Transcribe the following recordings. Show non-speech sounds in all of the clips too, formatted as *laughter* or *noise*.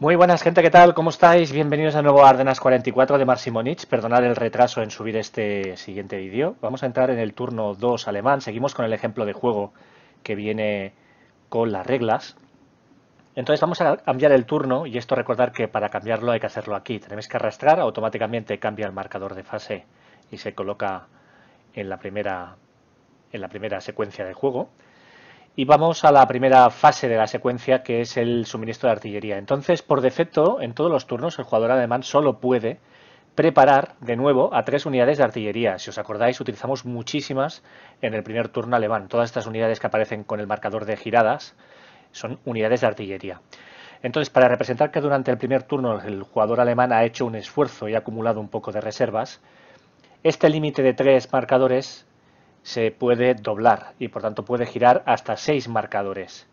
Muy buenas, gente, ¿qué tal? ¿Cómo estáis? Bienvenidos de nuevo a Ardenas 44 de simonitz Perdonad el retraso en subir este siguiente vídeo. Vamos a entrar en el turno 2 alemán. Seguimos con el ejemplo de juego que viene con las reglas. Entonces vamos a cambiar el turno y esto recordar que para cambiarlo hay que hacerlo aquí. Tenemos que arrastrar, automáticamente cambia el marcador de fase y se coloca en la primera, en la primera secuencia del juego. Y vamos a la primera fase de la secuencia, que es el suministro de artillería. Entonces, por defecto, en todos los turnos, el jugador alemán solo puede preparar de nuevo a tres unidades de artillería. Si os acordáis, utilizamos muchísimas en el primer turno alemán. Todas estas unidades que aparecen con el marcador de giradas son unidades de artillería. Entonces, para representar que durante el primer turno el jugador alemán ha hecho un esfuerzo y ha acumulado un poco de reservas, este límite de tres marcadores se puede doblar y por tanto puede girar hasta seis marcadores.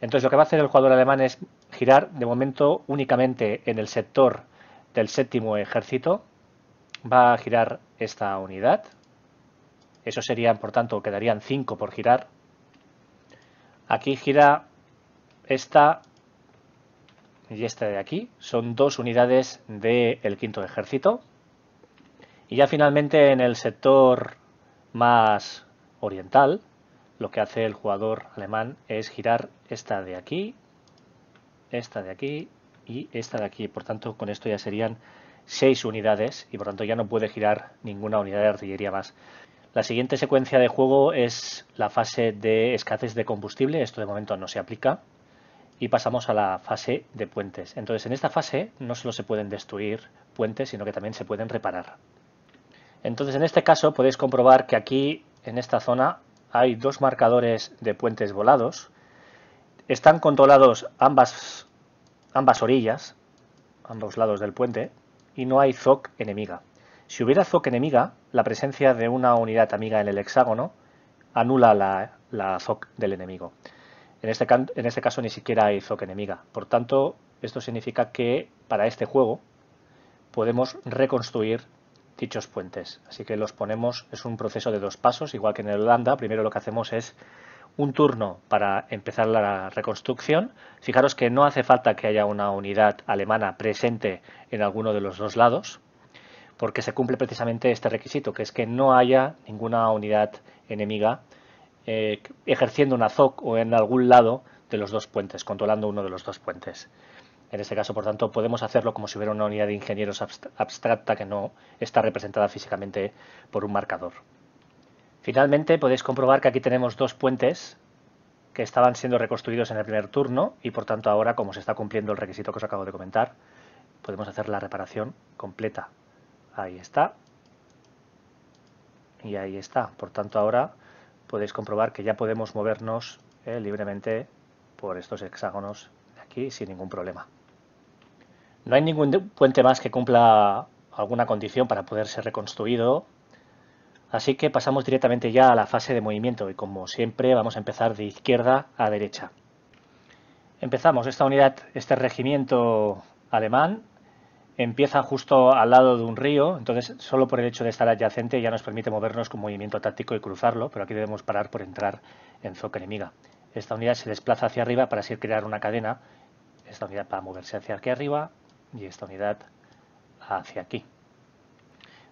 Entonces lo que va a hacer el jugador alemán es girar de momento únicamente en el sector del séptimo ejército. Va a girar esta unidad. Eso serían, por tanto, quedarían cinco por girar. Aquí gira esta y esta de aquí. Son dos unidades del quinto ejército. Y ya finalmente en el sector más oriental, lo que hace el jugador alemán es girar esta de aquí, esta de aquí y esta de aquí. Por tanto, con esto ya serían seis unidades y por tanto ya no puede girar ninguna unidad de artillería más. La siguiente secuencia de juego es la fase de escasez de combustible, esto de momento no se aplica, y pasamos a la fase de puentes. Entonces en esta fase no solo se pueden destruir puentes, sino que también se pueden reparar. Entonces en este caso podéis comprobar que aquí en esta zona hay dos marcadores de puentes volados. Están controlados ambas, ambas orillas, ambos lados del puente, y no hay ZOC enemiga. Si hubiera ZOC enemiga, la presencia de una unidad amiga en el hexágono anula la, ZOC del enemigo. En este, en este, caso ni siquiera hay ZOC enemiga. Por tanto, esto significa que para este juego podemos reconstruir dichos puentes. Así que los ponemos, es un proceso de dos pasos, igual que en Holanda, primero lo que hacemos es un turno para empezar la reconstrucción. Fijaros que no hace falta que haya una unidad alemana presente en alguno de los dos lados, porque se cumple precisamente este requisito, que es que no haya ninguna unidad enemiga eh, ejerciendo una ZOC o en algún lado de los dos puentes, controlando uno de los dos puentes. En este caso, por tanto, podemos hacerlo como si hubiera una unidad de ingenieros abstracta que no está representada físicamente por un marcador. Finalmente, podéis comprobar que aquí tenemos dos puentes que estaban siendo reconstruidos en el primer turno y, por tanto, ahora, como se está cumpliendo el requisito que os acabo de comentar, podemos hacer la reparación completa. Ahí está. Y ahí está. Por tanto, ahora podéis comprobar que ya podemos movernos eh, libremente por estos hexágonos de aquí sin ningún problema. No hay ningún puente más que cumpla alguna condición para poder ser reconstruido, así que pasamos directamente ya a la fase de movimiento y como siempre vamos a empezar de izquierda a derecha. Empezamos esta unidad, este regimiento alemán empieza justo al lado de un río, entonces solo por el hecho de estar adyacente ya nos permite movernos con movimiento táctico y cruzarlo, pero aquí debemos parar por entrar en zoca enemiga. Esta unidad se desplaza hacia arriba para así crear una cadena, esta unidad para moverse hacia aquí arriba, y esta unidad hacia aquí.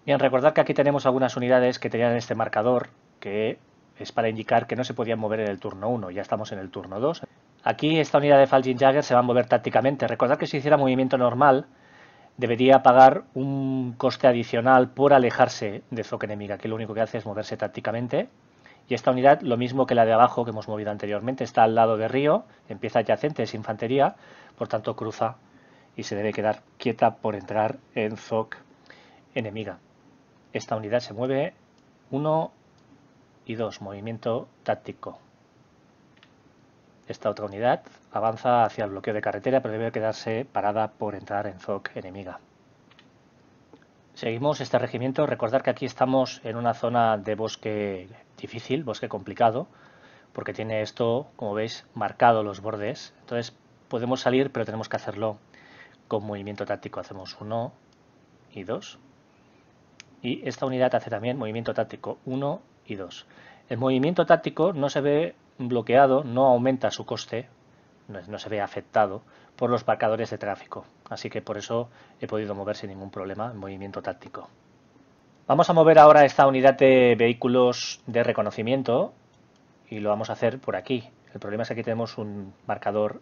Bien, recordad que aquí tenemos algunas unidades que tenían este marcador que es para indicar que no se podían mover en el turno 1, ya estamos en el turno 2. Aquí esta unidad de Faljin Jagger se va a mover tácticamente. Recordad que si hiciera movimiento normal debería pagar un coste adicional por alejarse de foco enemiga, que lo único que hace es moverse tácticamente. Y esta unidad, lo mismo que la de abajo que hemos movido anteriormente, está al lado de Río, empieza adyacente, es infantería, por tanto cruza y se debe quedar quieta por entrar en ZOC enemiga. Esta unidad se mueve 1 y 2, movimiento táctico. Esta otra unidad avanza hacia el bloqueo de carretera, pero debe quedarse parada por entrar en ZOC enemiga. Seguimos este regimiento. Recordar que aquí estamos en una zona de bosque difícil, bosque complicado, porque tiene esto, como veis, marcado los bordes. Entonces podemos salir, pero tenemos que hacerlo con movimiento táctico hacemos 1 y 2. Y esta unidad hace también movimiento táctico 1 y 2. El movimiento táctico no se ve bloqueado, no aumenta su coste, no se ve afectado por los marcadores de tráfico. Así que por eso he podido mover sin ningún problema el movimiento táctico. Vamos a mover ahora esta unidad de vehículos de reconocimiento y lo vamos a hacer por aquí. El problema es que aquí tenemos un marcador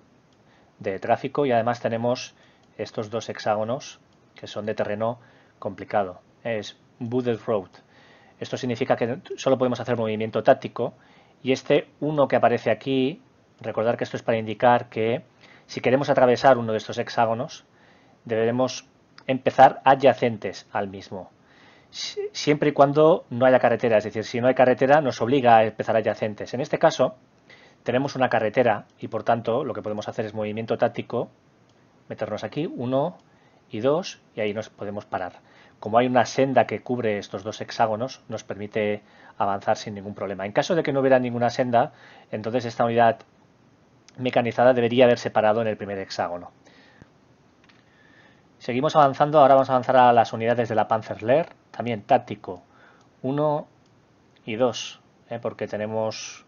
de tráfico y además tenemos estos dos hexágonos que son de terreno complicado. Es Wooded Road. Esto significa que solo podemos hacer movimiento táctico y este 1 que aparece aquí, recordar que esto es para indicar que si queremos atravesar uno de estos hexágonos, deberemos empezar adyacentes al mismo. Siempre y cuando no haya carretera, es decir, si no hay carretera nos obliga a empezar adyacentes. En este caso, tenemos una carretera y por tanto lo que podemos hacer es movimiento táctico meternos aquí, 1 y 2, y ahí nos podemos parar. Como hay una senda que cubre estos dos hexágonos, nos permite avanzar sin ningún problema. En caso de que no hubiera ninguna senda, entonces esta unidad mecanizada debería haberse parado en el primer hexágono. Seguimos avanzando, ahora vamos a avanzar a las unidades de la Panzerler. también táctico 1 y 2, ¿eh? porque tenemos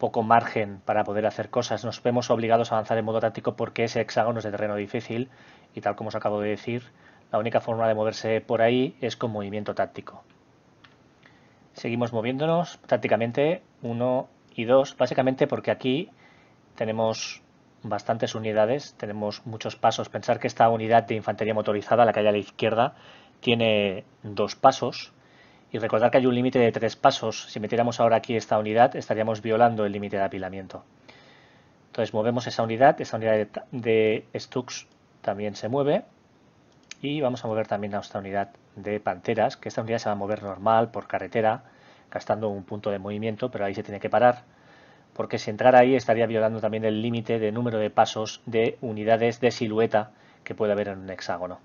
poco margen para poder hacer cosas. Nos vemos obligados a avanzar en modo táctico porque ese hexágono es de terreno difícil y tal como os acabo de decir, la única forma de moverse por ahí es con movimiento táctico. Seguimos moviéndonos tácticamente uno y dos, básicamente porque aquí tenemos bastantes unidades, tenemos muchos pasos. Pensar que esta unidad de infantería motorizada, la que hay a la izquierda, tiene dos pasos y recordar que hay un límite de tres pasos. Si metiéramos ahora aquí esta unidad, estaríamos violando el límite de apilamiento. Entonces movemos esa unidad, esa unidad de, Stux también se mueve. Y vamos a mover también a nuestra unidad de panteras, que esta unidad se va a mover normal por carretera, gastando un punto de movimiento, pero ahí se tiene que parar, porque si entrara ahí estaría violando también el límite de número de pasos de unidades de silueta que puede haber en un hexágono.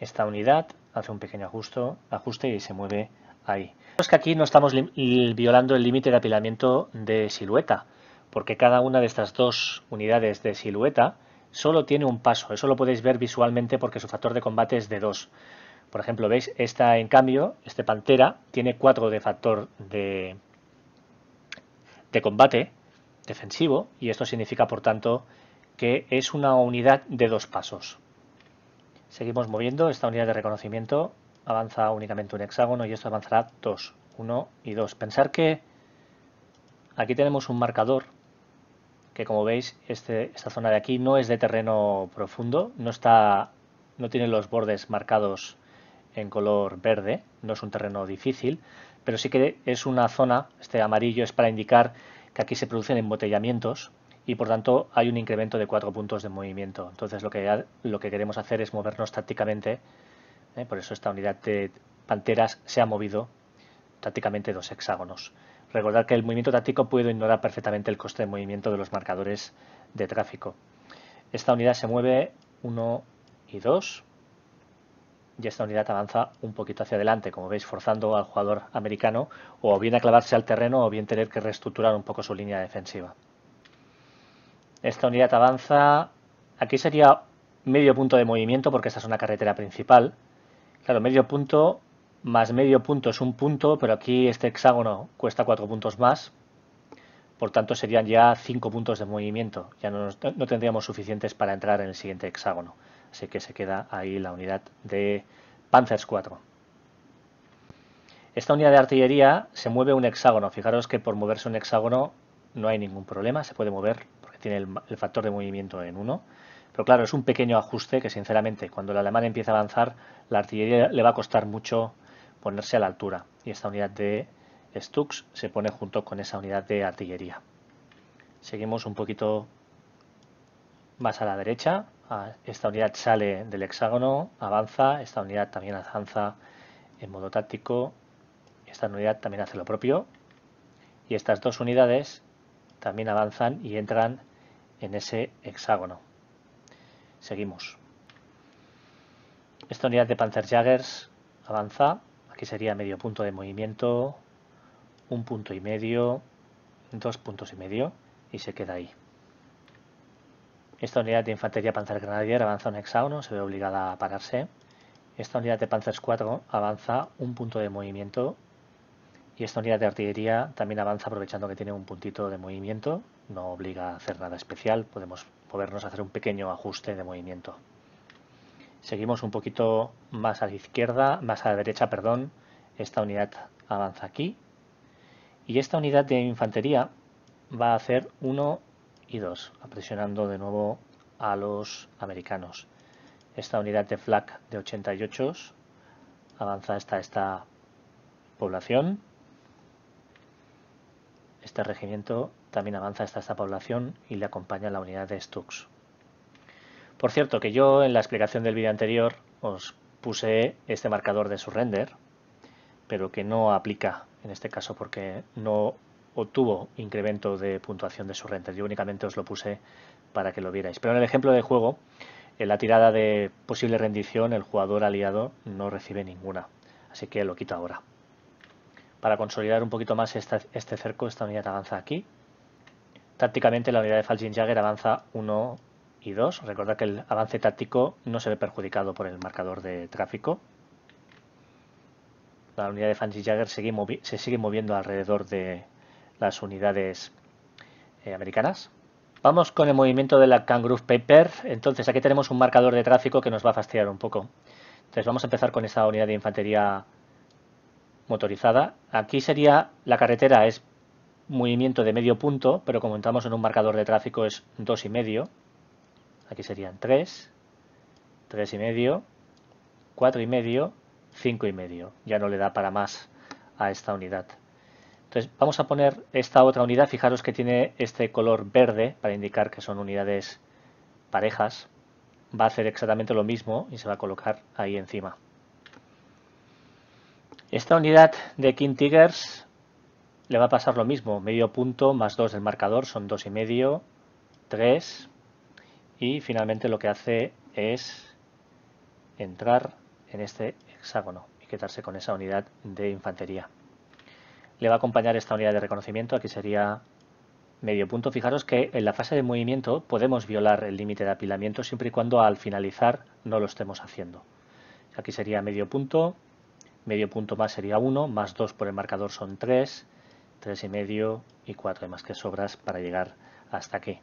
Esta unidad hace un pequeño ajuste, ajuste y se mueve ahí. Es que aquí no estamos violando el límite de apilamiento de silueta, porque cada una de estas dos unidades de silueta solo tiene un paso. Eso lo podéis ver visualmente porque su factor de combate es de 2. Por ejemplo, veis, esta en cambio, este Pantera, tiene 4 de factor de, de combate defensivo y esto significa, por tanto, que es una unidad de dos pasos. Seguimos moviendo esta unidad de reconocimiento. Avanza únicamente un hexágono y esto avanzará dos, uno y dos. Pensar que aquí tenemos un marcador que como veis este, esta zona de aquí no es de terreno profundo, no, está, no tiene los bordes marcados en color verde, no es un terreno difícil, pero sí que es una zona, este amarillo es para indicar que aquí se producen embotellamientos y por tanto hay un incremento de cuatro puntos de movimiento. Entonces lo que, lo que queremos hacer es movernos tácticamente, ¿eh? por eso esta unidad de panteras se ha movido tácticamente dos hexágonos. Recordad que el movimiento táctico puede ignorar perfectamente el coste de movimiento de los marcadores de tráfico. Esta unidad se mueve 1 y 2 y esta unidad avanza un poquito hacia adelante, como veis, forzando al jugador americano o bien a clavarse al terreno o bien tener que reestructurar un poco su línea defensiva. Esta unidad avanza. Aquí sería medio punto de movimiento porque esta es una carretera principal. Claro, medio punto más medio punto es un punto, pero aquí este hexágono cuesta cuatro puntos más. Por tanto, serían ya cinco puntos de movimiento. Ya no, no tendríamos suficientes para entrar en el siguiente hexágono. Así que se queda ahí la unidad de Panzers 4. Esta unidad de artillería se mueve un hexágono. Fijaros que por moverse un hexágono no hay ningún problema, se puede mover tiene el, factor de movimiento en 1. Pero claro, es un pequeño ajuste que sinceramente cuando el alemán empieza a avanzar, la artillería le va a costar mucho ponerse a la altura. Y esta unidad de Stux se pone junto con esa unidad de artillería. Seguimos un poquito más a la derecha. Ah, esta unidad sale del hexágono, avanza. Esta unidad también avanza en modo táctico. Esta unidad también hace lo propio. Y estas dos unidades también avanzan y entran en ese hexágono. Seguimos. Esta unidad de Jaggers avanza. Aquí sería medio punto de movimiento, un punto y medio, dos puntos y medio y se queda ahí. Esta unidad de infantería Grenadier avanza un hexágono, se ve obligada a pararse. Esta unidad de Panzers 4 avanza un punto de movimiento y esta unidad de artillería también avanza aprovechando que tiene un puntito de movimiento, no obliga a hacer nada especial, podemos movernos a hacer un pequeño ajuste de movimiento. Seguimos un poquito más a la izquierda, más a la derecha, perdón, esta unidad avanza aquí. Y esta unidad de infantería va a hacer 1 y 2, presionando de nuevo a los americanos. Esta unidad de flak de 88 avanza hasta esta población este regimiento también avanza hasta esta población y le acompaña la unidad de Stux. Por cierto, que yo en la explicación del vídeo anterior os puse este marcador de surrender, pero que no aplica en este caso porque no obtuvo incremento de puntuación de surrender. Yo únicamente os lo puse para que lo vierais. Pero en el ejemplo de juego, en la tirada de posible rendición, el jugador aliado no recibe ninguna. Así que lo quito ahora para consolidar un poquito más este cerco, esta unidad avanza aquí. Tácticamente la unidad de Jagger avanza 1 y 2. Recordad que el avance táctico no se ve perjudicado por el marcador de tráfico. La unidad de jagger sigue se sigue moviendo alrededor de las unidades eh, americanas. Vamos con el movimiento de la Kangaroo Paper. Entonces aquí tenemos un marcador de tráfico que nos va a fastidiar un poco. Entonces vamos a empezar con esa unidad de infantería motorizada. Aquí sería la carretera es movimiento de medio punto, pero como entramos en un marcador de tráfico es dos y medio. Aquí serían 3, tres y medio, cuatro y medio, cinco y medio. Ya no le da para más a esta unidad. Entonces vamos a poner esta otra unidad. Fijaros que tiene este color verde para indicar que son unidades parejas. Va a hacer exactamente lo mismo y se va a colocar ahí encima. Esta unidad de King Tigers le va a pasar lo mismo, medio punto más dos del marcador, son dos y medio, 3 y finalmente lo que hace es entrar en este hexágono y quedarse con esa unidad de infantería. Le va a acompañar esta unidad de reconocimiento, aquí sería medio punto. Fijaros que en la fase de movimiento podemos violar el límite de apilamiento siempre y cuando al finalizar no lo estemos haciendo. Aquí sería medio punto, medio punto más sería 1, más 2 por el marcador son 3, 3 y medio y 4, más que sobras para llegar hasta aquí.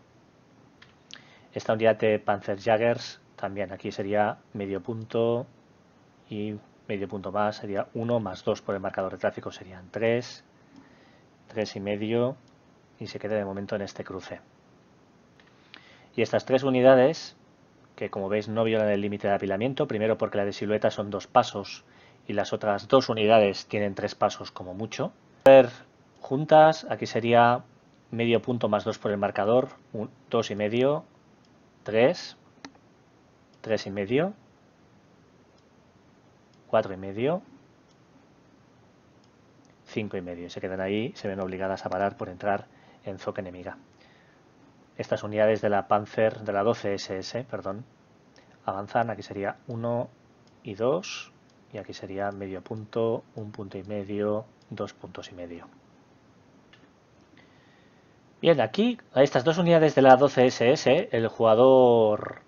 Esta unidad de Panzer Jaggers también aquí sería medio punto y medio punto más sería 1, más 2 por el marcador de tráfico serían 3, 3 y medio y se queda de momento en este cruce. Y estas tres unidades, que como veis no violan el límite de apilamiento, primero porque la de silueta son dos pasos y las otras dos unidades tienen tres pasos como mucho. Ver juntas, aquí sería medio punto más dos por el marcador, dos y medio, tres, tres y medio, cuatro y medio, cinco y medio. Y se quedan ahí, se ven obligadas a parar por entrar en zoca enemiga. Estas unidades de la Panzer, de la 12 SS, perdón, avanzan, aquí sería uno y dos y aquí sería medio punto, un punto y medio, dos puntos y medio. Bien, aquí a estas dos unidades de la 12SS el jugador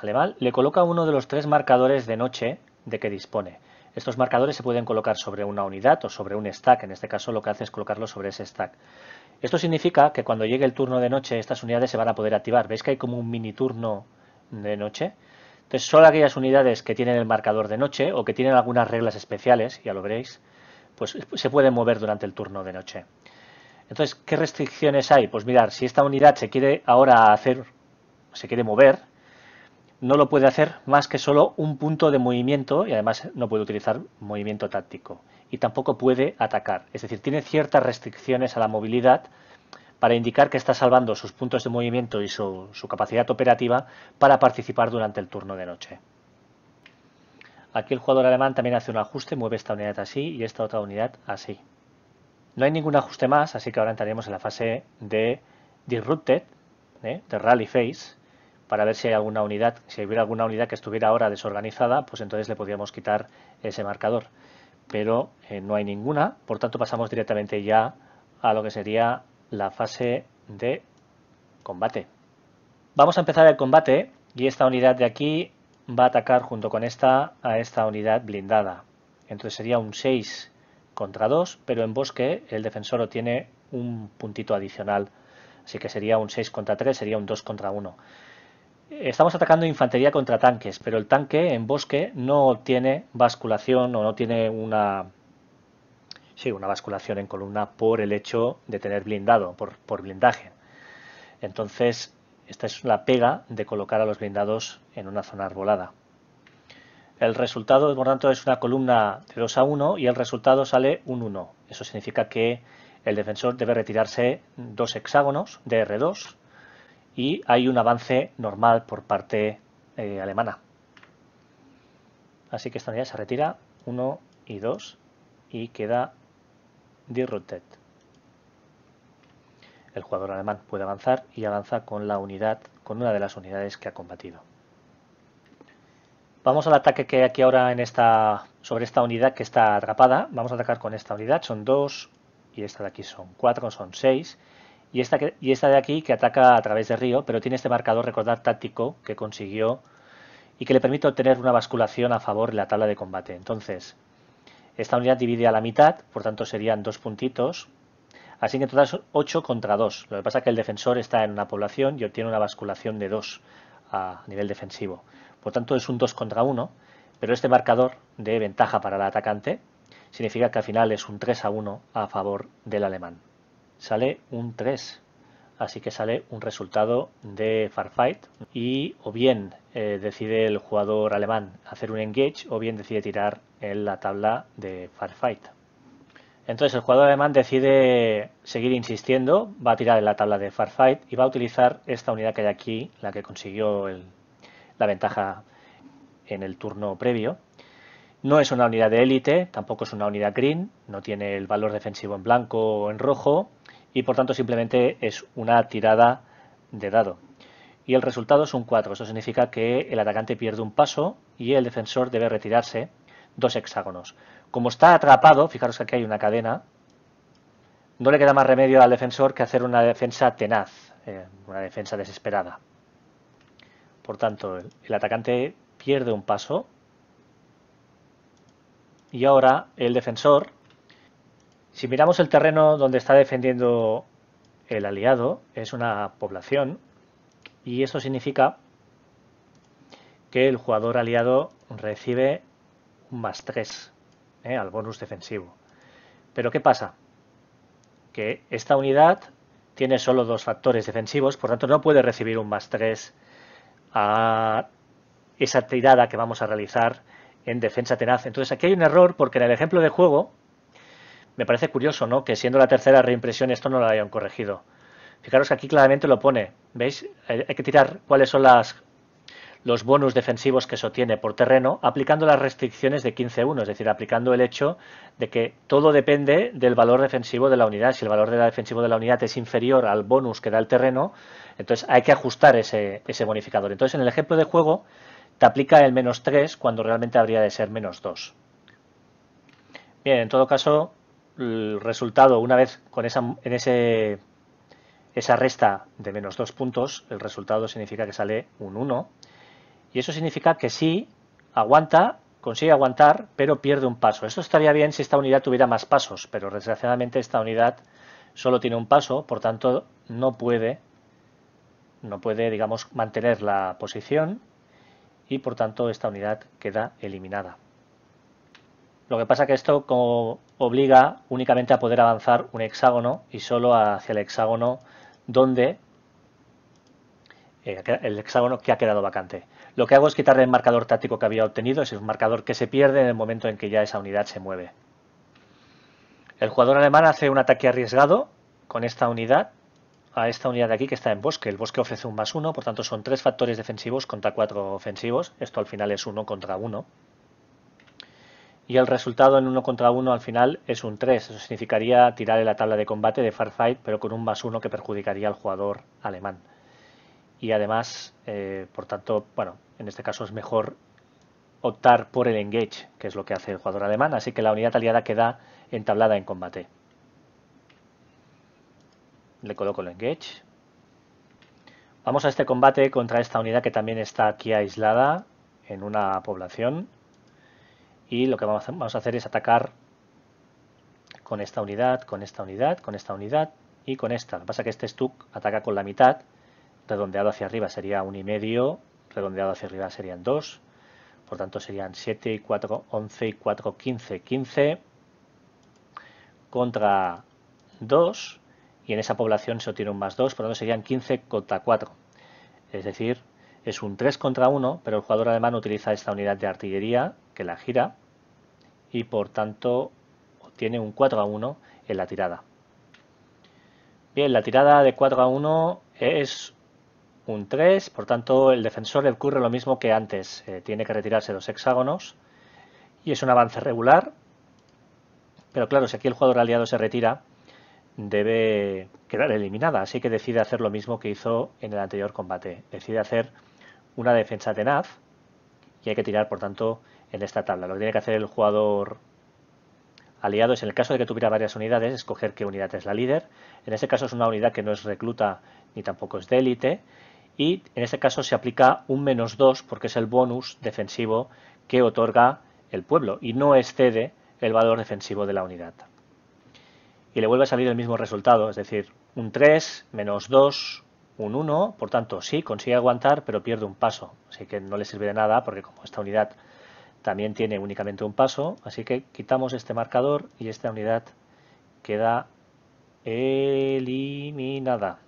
alemán le coloca uno de los tres marcadores de noche de que dispone. Estos marcadores se pueden colocar sobre una unidad o sobre un stack, en este caso lo que hace es colocarlo sobre ese stack. Esto significa que cuando llegue el turno de noche estas unidades se van a poder activar. ¿Veis que hay como un mini turno de noche? Entonces, solo aquellas unidades que tienen el marcador de noche o que tienen algunas reglas especiales, ya lo veréis, pues se pueden mover durante el turno de noche. Entonces, ¿qué restricciones hay? Pues mirar, si esta unidad se quiere ahora hacer, se quiere mover, no lo puede hacer más que solo un punto de movimiento y además no puede utilizar movimiento táctico y tampoco puede atacar. Es decir, tiene ciertas restricciones a la movilidad para indicar que está salvando sus puntos de movimiento y su, capacidad operativa para participar durante el turno de noche. Aquí el jugador alemán también hace un ajuste, mueve esta unidad así y esta otra unidad así. No hay ningún ajuste más, así que ahora entraremos en la fase de Disrupted, ¿eh? de Rally Phase, para ver si hay alguna unidad, si hubiera alguna unidad que estuviera ahora desorganizada, pues entonces le podríamos quitar ese marcador. Pero eh, no hay ninguna, por tanto pasamos directamente ya a lo que sería la fase de combate. Vamos a empezar el combate y esta unidad de aquí va a atacar junto con esta a esta unidad blindada. Entonces sería un 6 contra 2, pero en bosque el defensor obtiene un puntito adicional. Así que sería un 6 contra 3, sería un 2 contra 1. Estamos atacando infantería contra tanques, pero el tanque en bosque no tiene basculación o no tiene una Sí, una basculación en columna por el hecho de tener blindado, por, blindaje. Entonces, esta es la pega de colocar a los blindados en una zona arbolada. El resultado, por tanto, es una columna de 2 a 1 y el resultado sale un 1. Eso significa que el defensor debe retirarse dos hexágonos de R2 y hay un avance normal por parte eh, alemana. Así que esta unidad se retira 1 y 2 y queda el jugador alemán puede avanzar y avanza con la unidad, con una de las unidades que ha combatido. Vamos al ataque que hay aquí ahora en esta, sobre esta unidad que está atrapada. Vamos a atacar con esta unidad, son dos, y esta de aquí son cuatro, son seis. Y esta, y esta de aquí que ataca a través de río, pero tiene este marcador, recordar, táctico que consiguió y que le permite obtener una basculación a favor de la tabla de combate. Entonces, esta unidad divide a la mitad, por tanto serían dos puntitos. Así que en total son 8 contra 2. Lo que pasa es que el defensor está en una población y obtiene una basculación de 2 a nivel defensivo. Por tanto es un 2 contra 1, pero este marcador de ventaja para el atacante significa que al final es un 3 a 1 a favor del alemán. Sale un 3 así que sale un resultado de Farfight y o bien eh, decide el jugador alemán hacer un engage o bien decide tirar en la tabla de Farfight. Entonces el jugador alemán decide seguir insistiendo, va a tirar en la tabla de Farfight y va a utilizar esta unidad que hay aquí, la que consiguió la ventaja en el turno previo. No es una unidad de élite, tampoco es una unidad green, no tiene el valor defensivo en blanco o en rojo, y por tanto simplemente es una tirada de dado. Y el resultado es un 4. eso significa que el atacante pierde un paso y el defensor debe retirarse dos hexágonos. Como está atrapado, fijaros que aquí hay una cadena, no le queda más remedio al defensor que hacer una defensa tenaz, eh, una defensa desesperada. Por tanto, el atacante pierde un paso y ahora el defensor si miramos el terreno donde está defendiendo el aliado, es una población, y eso significa que el jugador aliado recibe un más 3 ¿eh? al bonus defensivo. Pero ¿qué pasa? Que esta unidad tiene solo dos factores defensivos, por tanto no puede recibir un más 3 a esa tirada que vamos a realizar en defensa tenaz. Entonces aquí hay un error porque en el ejemplo de juego me parece curioso, ¿no? Que siendo la tercera reimpresión esto no lo hayan corregido. Fijaros que aquí claramente lo pone, ¿veis? Eh, hay que tirar cuáles son las, los bonus defensivos que se obtiene por terreno aplicando las restricciones de 15-1, es decir, aplicando el hecho de que todo depende del valor defensivo de la unidad. Si el valor de la defensivo de la unidad es inferior al bonus que da el terreno, entonces hay que ajustar ese, ese bonificador. Entonces, en el ejemplo de juego, te aplica el menos 3 cuando realmente habría de ser menos 2. Bien, en todo caso, el resultado, una vez con esa, en ese, esa resta de menos dos puntos, el resultado significa que sale un 1. Y eso significa que sí aguanta, consigue aguantar, pero pierde un paso. Esto estaría bien si esta unidad tuviera más pasos, pero desgraciadamente esta unidad solo tiene un paso, por tanto no puede, no puede, digamos, mantener la posición y por tanto esta unidad queda eliminada. Lo que pasa que esto, como obliga únicamente a poder avanzar un hexágono y solo hacia el hexágono donde eh, el hexágono que ha quedado vacante. Lo que hago es quitarle el marcador táctico que había obtenido, ese es un marcador que se pierde en el momento en que ya esa unidad se mueve. El jugador alemán hace un ataque arriesgado con esta unidad, a esta unidad de aquí que está en bosque. El bosque ofrece un más uno, por tanto son tres factores defensivos contra cuatro ofensivos. Esto al final es uno contra uno y el resultado en uno contra uno al final es un 3. Eso significaría tirarle la tabla de combate de Farfight, pero con un más uno que perjudicaría al jugador alemán. Y además, eh, por tanto, bueno, en este caso es mejor optar por el engage, que es lo que hace el jugador alemán, así que la unidad aliada queda entablada en combate. Le coloco el engage. Vamos a este combate contra esta unidad que también está aquí aislada en una población y lo que vamos a, hacer es atacar con esta unidad, con esta unidad, con esta unidad y con esta. Lo que pasa es que este Stuck ataca con la mitad, redondeado hacia arriba sería 1,5. y medio, redondeado hacia arriba serían 2, por tanto serían 7 y 4, 11 y 4, 15, 15 contra 2 y en esa población se obtiene un más 2, por lo tanto serían 15 contra 4. Es decir, es un 3 contra 1, pero el jugador alemán utiliza esta unidad de artillería que la gira y por tanto obtiene un 4 a 1 en la tirada. Bien, la tirada de 4 a 1 es un 3, por tanto el defensor le ocurre lo mismo que antes, eh, tiene que retirarse los hexágonos y es un avance regular, pero claro, si aquí el jugador aliado se retira, debe quedar eliminada, así que decide hacer lo mismo que hizo en el anterior combate, decide hacer una defensa tenaz y hay que tirar por tanto en esta tabla. Lo que tiene que hacer el jugador aliado es, en el caso de que tuviera varias unidades, escoger qué unidad es la líder. En este caso es una unidad que no es recluta ni tampoco es de élite. Y en este caso se aplica un menos 2 porque es el bonus defensivo que otorga el pueblo y no excede el valor defensivo de la unidad. Y le vuelve a salir el mismo resultado, es decir, un 3, menos 2, un 1, por tanto sí, consigue aguantar, pero pierde un paso, así que no le sirve de nada porque como esta unidad también tiene únicamente un paso, así que quitamos este marcador y esta unidad queda eliminada.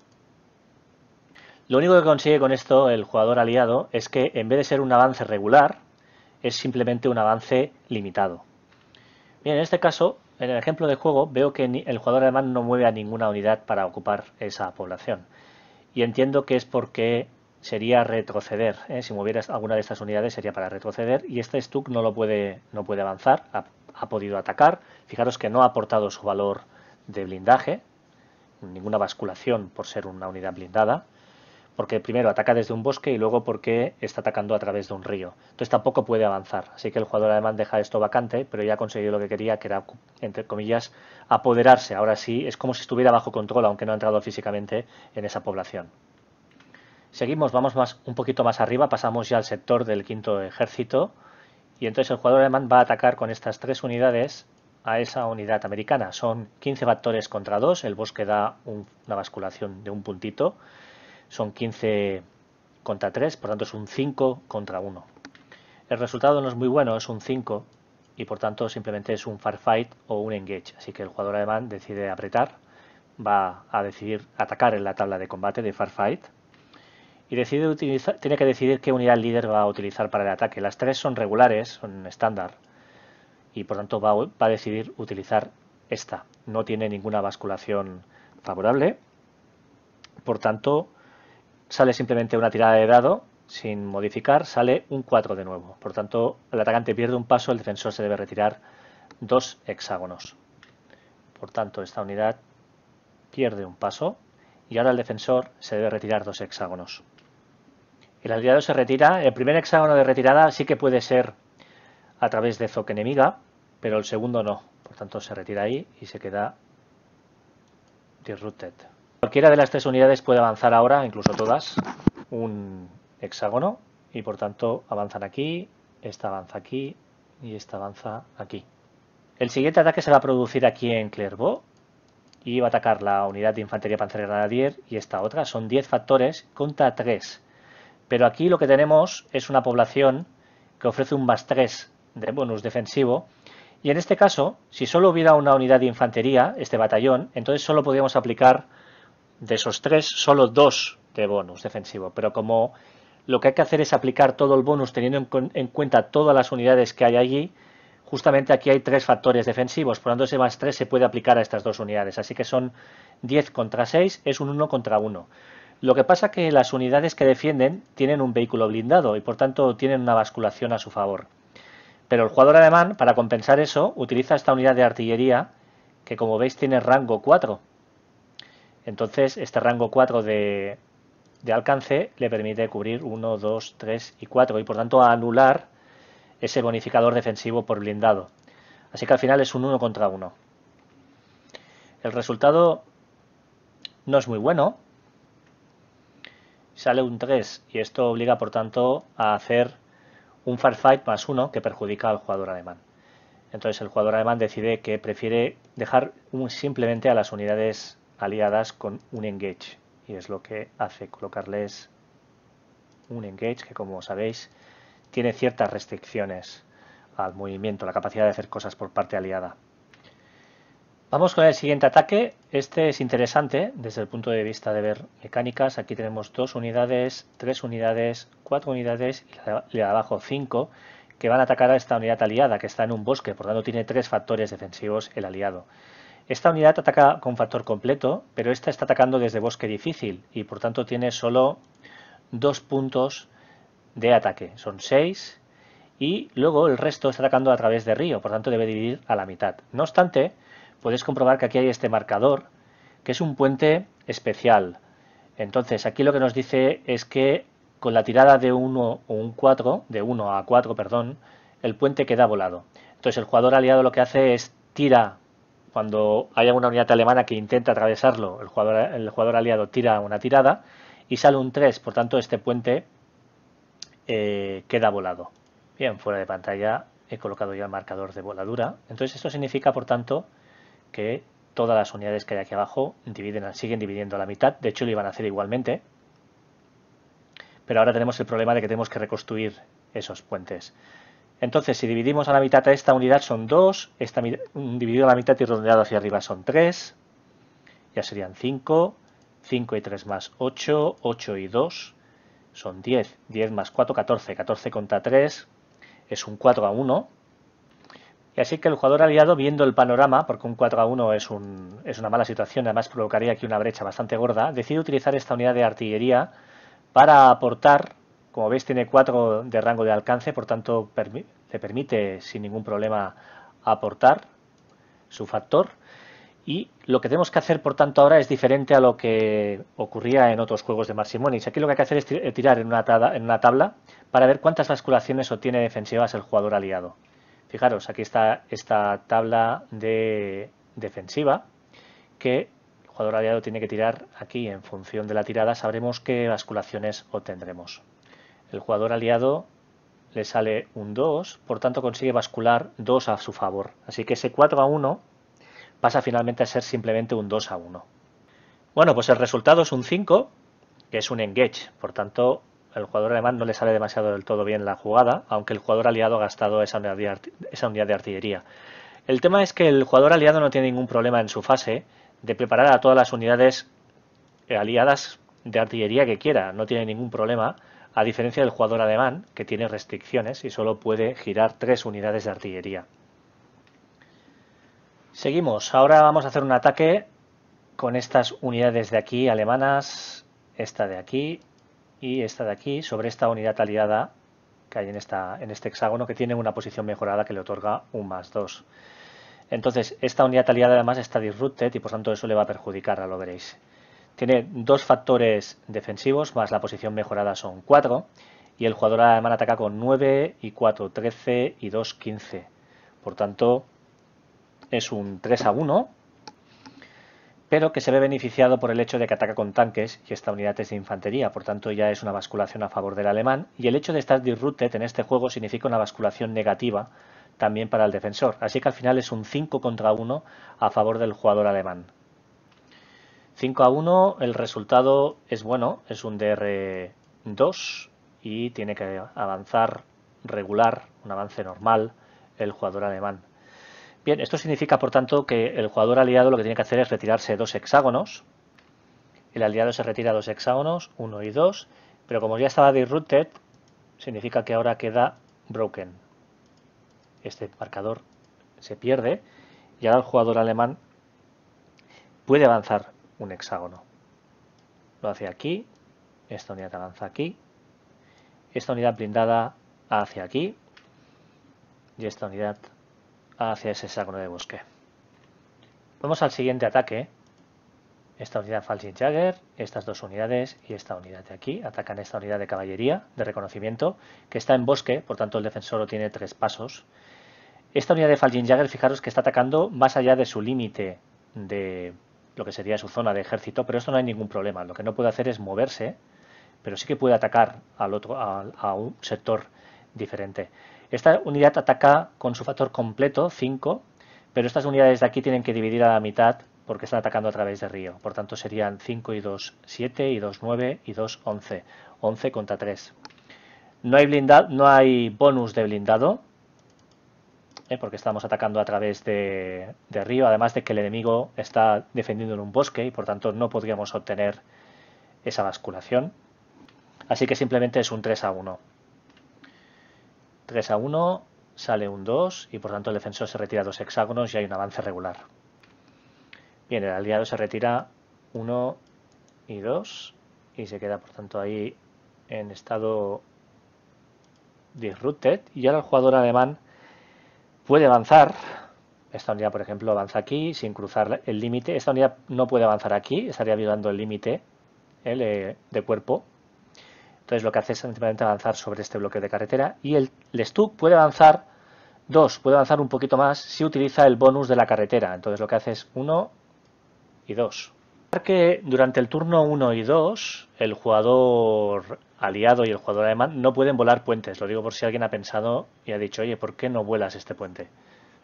Lo único que consigue con esto el jugador aliado es que en vez de ser un avance regular, es simplemente un avance limitado. Bien, en este caso, en el ejemplo de juego, veo que el jugador alemán no mueve a ninguna unidad para ocupar esa población. Y entiendo que es porque sería retroceder. ¿eh? Si moviera alguna de estas unidades sería para retroceder y este Stuck no lo puede, no puede avanzar, ha, podido atacar. Fijaros que no ha aportado su valor de blindaje, ninguna basculación por ser una unidad blindada, porque primero ataca desde un bosque y luego porque está atacando a través de un río. Entonces tampoco puede avanzar, así que el jugador además deja esto vacante, pero ya ha conseguido lo que quería, que era, entre comillas, apoderarse. Ahora sí, es como si estuviera bajo control, aunque no ha entrado físicamente en esa población. Seguimos, vamos más, un poquito más arriba, pasamos ya al sector del quinto ejército y entonces el jugador alemán va a atacar con estas tres unidades a esa unidad americana. Son 15 factores contra 2, el bosque da una basculación de un puntito, son 15 contra 3, por tanto es un 5 contra 1. El resultado no es muy bueno, es un 5 y por tanto simplemente es un Fight o un engage, así que el jugador alemán decide apretar, va a decidir atacar en la tabla de combate de Fight y tiene que decidir qué unidad líder va a utilizar para el ataque. Las tres son regulares, son estándar, y por tanto va, va a decidir utilizar esta. No tiene ninguna basculación favorable, por tanto sale simplemente una tirada de dado sin modificar, sale un 4 de nuevo. Por tanto, el atacante pierde un paso, el defensor se debe retirar dos hexágonos. Por tanto, esta unidad pierde un paso y ahora el defensor se debe retirar dos hexágonos. El aliado se retira. El primer hexágono de retirada sí que puede ser a través de zoque enemiga, pero el segundo no. Por tanto, se retira ahí y se queda disrupted. Cualquiera de las tres unidades puede avanzar ahora, incluso todas, un hexágono y por tanto avanzan aquí, esta avanza aquí y esta avanza aquí. El siguiente ataque se va a producir aquí en Clairvaux y va a atacar la unidad de infantería panzer granadier y esta otra. Son 10 factores contra 3. Pero aquí lo que tenemos es una población que ofrece un más 3 de bonus defensivo. Y en este caso, si solo hubiera una unidad de infantería, este batallón, entonces solo podríamos aplicar de esos tres, solo dos de bonus defensivo. Pero como lo que hay que hacer es aplicar todo el bonus teniendo en, cuenta todas las unidades que hay allí, justamente aquí hay tres factores defensivos, por lo tanto ese más 3 se puede aplicar a estas dos unidades, así que son 10 contra 6, es un 1 contra 1. Lo que pasa es que las unidades que defienden tienen un vehículo blindado y por tanto tienen una basculación a su favor. Pero el jugador alemán, para compensar eso, utiliza esta unidad de artillería que como veis tiene rango 4. Entonces este rango 4 de, de alcance le permite cubrir 1, 2, 3 y 4 y por tanto anular ese bonificador defensivo por blindado. Así que al final es un 1 contra 1. El resultado no es muy bueno, sale un 3 y esto obliga por tanto a hacer un firefight más uno que perjudica al jugador alemán. Entonces el jugador alemán decide que prefiere dejar un, simplemente a las unidades aliadas con un engage y es lo que hace colocarles un engage que como sabéis tiene ciertas restricciones al movimiento, la capacidad de hacer cosas por parte aliada. Vamos con el siguiente ataque. Este es interesante ¿eh? desde el punto de vista de ver mecánicas. Aquí tenemos dos unidades, tres unidades, cuatro unidades y la abajo cinco que van a atacar a esta unidad aliada que está en un bosque, por tanto tiene tres factores defensivos el aliado. Esta unidad ataca con factor completo, pero esta está atacando desde bosque difícil y por tanto tiene solo dos puntos de ataque, son seis y luego el resto está atacando a través de río, por tanto debe dividir a la mitad. No obstante, podéis comprobar que aquí hay este marcador, que es un puente especial. Entonces, aquí lo que nos dice es que con la tirada de 1 o un 4, de 1 a 4, perdón, el puente queda volado. Entonces, el jugador aliado lo que hace es tira cuando haya una unidad alemana que intenta atravesarlo, el jugador, el jugador aliado tira una tirada y sale un 3, por tanto este puente eh, queda volado. Bien, fuera de pantalla he colocado ya el marcador de voladura. Entonces esto significa, por tanto, que todas las unidades que hay aquí abajo dividen, siguen dividiendo a la mitad. De hecho, lo iban a hacer igualmente. Pero ahora tenemos el problema de que tenemos que reconstruir esos puentes. Entonces, si dividimos a la mitad esta unidad son 2, dividido a la mitad y redondeado hacia arriba son 3, ya serían 5, 5 y 3 más 8, 8 y 2 son 10, 10 más 4, 14, 14 contra 3 es un 4 a 1, y así que el jugador aliado, viendo el panorama, porque un 4 a 1 es, una mala situación, además provocaría aquí una brecha bastante gorda, decide utilizar esta unidad de artillería para aportar, como veis tiene 4 de rango de alcance, por tanto le permite sin ningún problema aportar su factor. Y lo que tenemos que hacer, por tanto, ahora es diferente a lo que ocurría en otros juegos de Marsimonix. Aquí lo que hay que hacer es tirar en una en una tabla para ver cuántas basculaciones obtiene defensivas el jugador aliado. Fijaros, aquí está esta tabla de defensiva que el jugador aliado tiene que tirar aquí. En función de la tirada sabremos qué basculaciones obtendremos. El jugador aliado le sale un 2, por tanto consigue bascular 2 a su favor. Así que ese 4 a 1 pasa finalmente a ser simplemente un 2 a 1. Bueno, pues el resultado es un 5, que es un engage, por tanto el jugador alemán no le sale demasiado del todo bien la jugada, aunque el jugador aliado ha gastado esa unidad de artillería. El tema es que el jugador aliado no tiene ningún problema en su fase de preparar a todas las unidades eh, aliadas de artillería que quiera, no tiene ningún problema, a diferencia del jugador alemán, que tiene restricciones y solo puede girar tres unidades de artillería. Seguimos, ahora vamos a hacer un ataque con estas unidades de aquí alemanas, esta de aquí y esta de aquí sobre esta unidad aliada que hay en, esta, en este hexágono que tiene una posición mejorada que le otorga un más 2. Entonces, esta unidad aliada además está disrupted y por tanto eso le va a perjudicar, lo veréis. Tiene dos factores defensivos más la posición mejorada son 4 y el jugador además ataca con 9 y 4, 13 y 2, 15. Por tanto, es un 3 a 1 pero que se ve beneficiado por el hecho de que ataca con tanques y esta unidad es de infantería, por tanto ya es una basculación a favor del alemán, y el hecho de estar disrupted en este juego significa una basculación negativa también para el defensor, así que al final es un 5 contra 1 a favor del jugador alemán. 5 a 1, el resultado es bueno, es un DR2 y tiene que avanzar regular, un avance normal, el jugador alemán. Bien, esto significa, por tanto, que el jugador aliado lo que tiene que hacer es retirarse dos hexágonos. El aliado se retira dos hexágonos, uno y dos, pero como ya estaba disrupted, significa que ahora queda broken. Este marcador se pierde y ahora el jugador alemán puede avanzar un hexágono. Lo hace aquí, esta unidad avanza aquí, esta unidad blindada hacia aquí y esta unidad hacia ese sacro de bosque. Vamos al siguiente ataque. Esta unidad Falsin Jagger, estas dos unidades y esta unidad de aquí atacan esta unidad de caballería de reconocimiento que está en bosque, por tanto el defensor lo tiene tres pasos. Esta unidad de Falsin Jagger, fijaros que está atacando más allá de su límite de lo que sería su zona de ejército, pero esto no hay ningún problema. Lo que no puede hacer es moverse, pero sí que puede atacar al otro, a un sector diferente. Esta unidad ataca con su factor completo, 5, pero estas unidades de aquí tienen que dividir a la mitad porque están atacando a través de río. Por tanto, serían 5 y 2, 7 y 2, 9 y 2, 11. 11 contra 3. No hay, blindado, no hay bonus de blindado, ¿eh? porque estamos atacando a través de, de, río, además de que el enemigo está defendiendo en un bosque y por tanto no podríamos obtener esa basculación. Así que simplemente es un 3 a 1. 3 a 1 sale un 2 y por tanto el defensor se retira dos hexágonos y hay un avance regular. Bien, el aliado se retira 1 y 2 y se queda por tanto ahí en estado disrupted y ahora el jugador alemán puede avanzar. Esta unidad, por ejemplo, avanza aquí sin cruzar el límite. Esta unidad no puede avanzar aquí, estaría violando el límite ¿eh? de cuerpo. Entonces lo que hace es simplemente avanzar sobre este bloque de carretera y el, Stuck puede avanzar dos, puede avanzar un poquito más si utiliza el bonus de la carretera. Entonces lo que hace es uno y dos. Porque durante el turno uno y dos el jugador aliado y el jugador alemán no pueden volar puentes. Lo digo por si alguien ha pensado y ha dicho, oye, ¿por qué no vuelas este puente?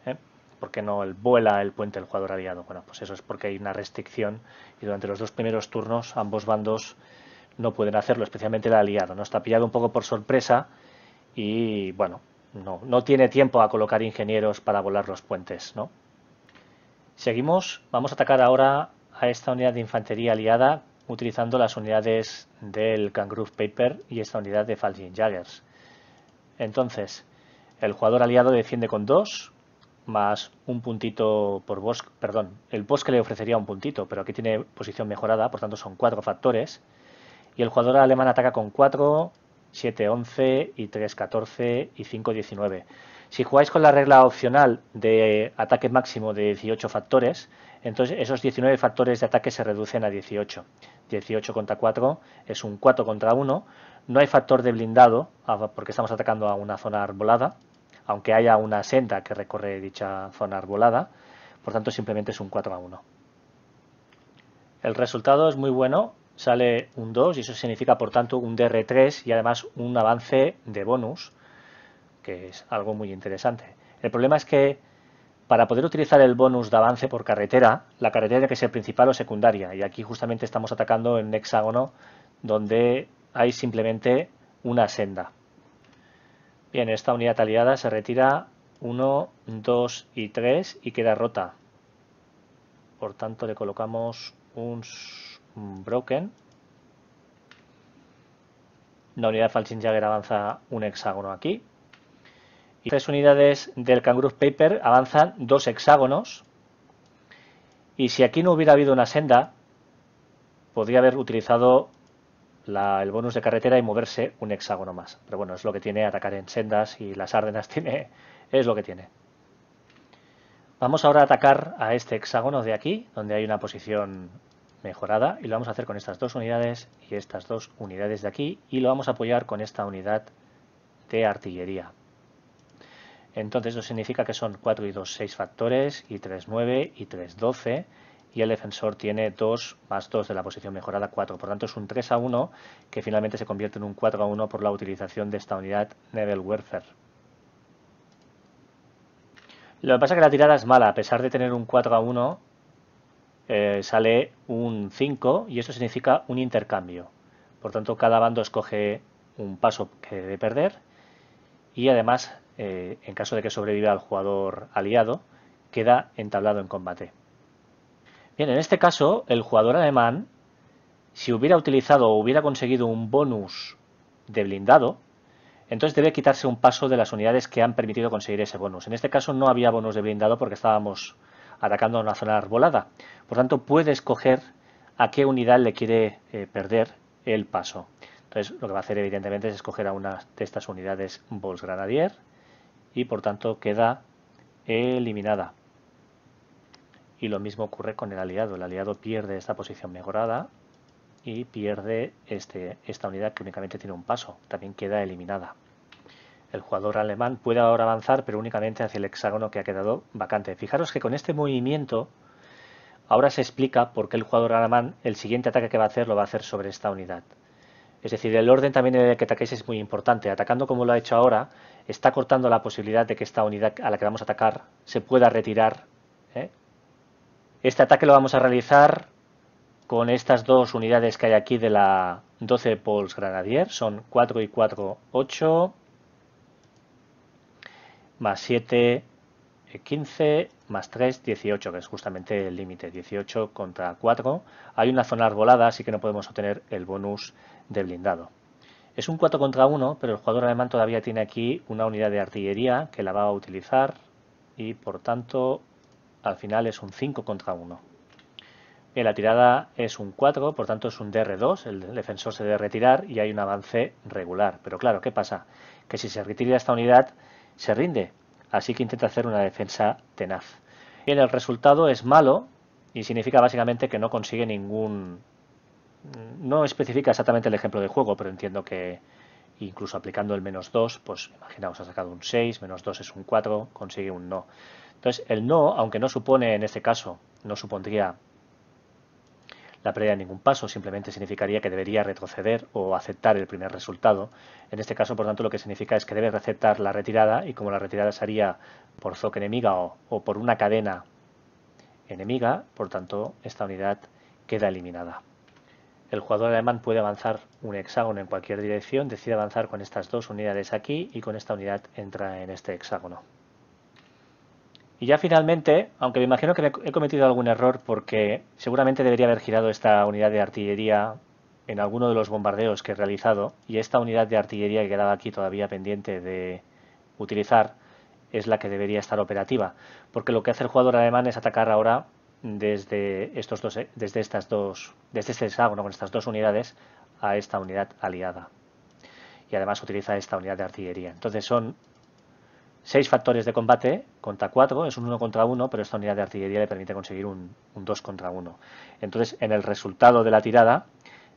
¿Eh? ¿Por qué no vuela el puente el jugador aliado? Bueno, pues eso es porque hay una restricción y durante los dos primeros turnos ambos bandos no pueden hacerlo, especialmente el aliado. No está pillado un poco por sorpresa y bueno, no, no tiene tiempo a colocar ingenieros para volar los puentes, ¿no? Seguimos, vamos a atacar ahora a esta unidad de infantería aliada utilizando las unidades del Kangaroo Paper y esta unidad de Falcon Jaggers. Entonces, el jugador aliado defiende con dos más un puntito por bosque, perdón, el bosque le ofrecería un puntito, pero aquí tiene posición mejorada, por tanto son cuatro factores y el jugador alemán ataca con 4, 7, 11 y 3, 14 y 5, 19. Si jugáis con la regla opcional de ataque máximo de 18 factores, entonces esos 19 factores de ataque se reducen a 18. 18 contra 4 es un 4 contra 1. No hay factor de blindado ah, porque estamos atacando a una zona arbolada, aunque haya una senda que recorre dicha zona arbolada. Por tanto, simplemente es un 4 a 1. El resultado es muy bueno sale un 2 y eso significa por tanto un DR3 y además un avance de bonus, que es algo muy interesante. El problema es que para poder utilizar el bonus de avance por carretera, la carretera tiene que ser principal o secundaria y aquí justamente estamos atacando en hexágono donde hay simplemente una senda. Bien, esta unidad aliada se retira 1, 2 y 3 y queda rota. Por tanto, le colocamos un Mm, broken. La unidad de Jagger avanza un hexágono aquí. Y tres unidades del Kangaroo Paper avanzan dos hexágonos. Y si aquí no hubiera habido una senda, podría haber utilizado el bonus de carretera y moverse un hexágono más. Pero bueno, es lo que tiene atacar en sendas y las árdenas *laughs* tiene, es lo que tiene. Vamos ahora a atacar a este hexágono de aquí, donde hay una posición mejorada y lo vamos a hacer con estas dos unidades y estas dos unidades de aquí y lo vamos a apoyar con esta unidad de artillería. Entonces eso significa que son 4 y 2, 6 factores y 3, 9 y 3, 12 y el defensor tiene 2 más 2 de la posición mejorada 4. Por tanto es un 3 a 1 que finalmente se convierte en un 4 a 1 por la utilización de esta unidad Nebelwerfer. Lo que pasa es que la tirada es mala, a pesar de tener un 4 a 1 eh, sale un 5 y eso significa un intercambio. Por tanto, cada bando escoge un paso que debe perder y además, eh, en caso de que sobreviva el jugador aliado, queda entablado en combate. Bien, en este caso, el jugador alemán, si hubiera utilizado o hubiera conseguido un bonus de blindado, entonces debe quitarse un paso de las unidades que han permitido conseguir ese bonus. En este caso no había bonus de blindado porque estábamos atacando a una zona arbolada. Por tanto, puede escoger a qué unidad le quiere eh, perder el paso. Entonces, lo que va a hacer evidentemente es escoger a una de estas unidades granadier y por tanto queda eliminada. Y lo mismo ocurre con el aliado. El aliado pierde esta posición mejorada y pierde este, esta unidad que únicamente tiene un paso. También queda eliminada. El jugador alemán puede ahora avanzar, pero únicamente hacia el hexágono que ha quedado vacante. Fijaros que con este movimiento ahora se explica por qué el jugador alemán el siguiente ataque que va a hacer lo va a hacer sobre esta unidad. Es decir, el orden también en el que ataquéis es muy importante. Atacando como lo ha hecho ahora, está cortando la posibilidad de que esta unidad a la que vamos a atacar se pueda retirar. ¿eh? Este ataque lo vamos a realizar con estas dos unidades que hay aquí de la 12 Poles Granadier. Son 4 y 4, 8 más 7, 15, eh, más 3, 18, que es justamente el límite, 18 contra 4. Hay una zona arbolada, así que no podemos obtener el bonus de blindado. Es un 4 contra 1, pero el jugador alemán todavía tiene aquí una unidad de artillería que la va a utilizar y por tanto al final es un 5 contra 1. En la tirada es un 4, por tanto es un DR2, el defensor se debe retirar y hay un avance regular. Pero claro, ¿qué pasa? Que si se retira esta unidad se rinde, así que intenta hacer una defensa tenaz. Bien, el resultado es malo y significa básicamente que no consigue ningún... No especifica exactamente el ejemplo de juego, pero entiendo que incluso aplicando el menos 2, pues imaginaos ha sacado un 6, menos 2 es un 4, consigue un no. Entonces el no, aunque no supone en este caso, no supondría la pérdida de ningún paso simplemente significaría que debería retroceder o aceptar el primer resultado. En este caso, por tanto, lo que significa es que debe aceptar la retirada y como la retirada se haría por zoque enemiga o, o por una cadena enemiga, por tanto, esta unidad queda eliminada. El jugador alemán puede avanzar un hexágono en cualquier dirección, decide avanzar con estas dos unidades aquí y con esta unidad entra en este hexágono. Y ya finalmente, aunque me imagino que he cometido algún error porque seguramente debería haber girado esta unidad de artillería en alguno de los bombardeos que he realizado y esta unidad de artillería que quedaba aquí todavía pendiente de utilizar es la que debería estar operativa, porque lo que hace el jugador alemán es atacar ahora desde estos dos, desde estas dos, desde este hexágono con estas dos unidades a esta unidad aliada. Y además utiliza esta unidad de artillería. Entonces son Seis factores de combate contra 4, es un 1 contra 1, pero esta unidad de artillería le permite conseguir un, 2 contra 1. Entonces, en el resultado de la tirada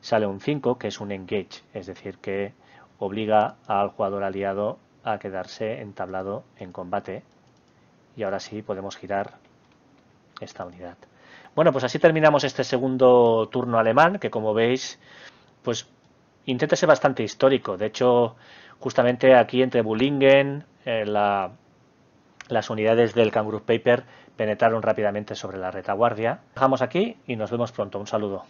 sale un 5, que es un engage, es decir, que obliga al jugador aliado a quedarse entablado en combate. Y ahora sí podemos girar esta unidad. Bueno, pues así terminamos este segundo turno alemán, que como veis, pues intenta ser bastante histórico. De hecho, justamente aquí entre Bullingen, eh, la, las unidades del Kangaroo Paper penetraron rápidamente sobre la retaguardia. Dejamos aquí y nos vemos pronto. Un saludo.